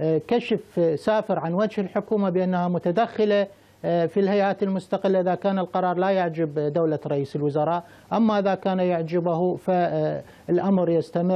آه، كشف آه، سافر عن وجه الحكومة بأنها متدخلة آه، في الهيئات المستقلة إذا كان القرار لا يعجب دولة رئيس الوزراء أما إذا كان يعجبه فالأمر يستمر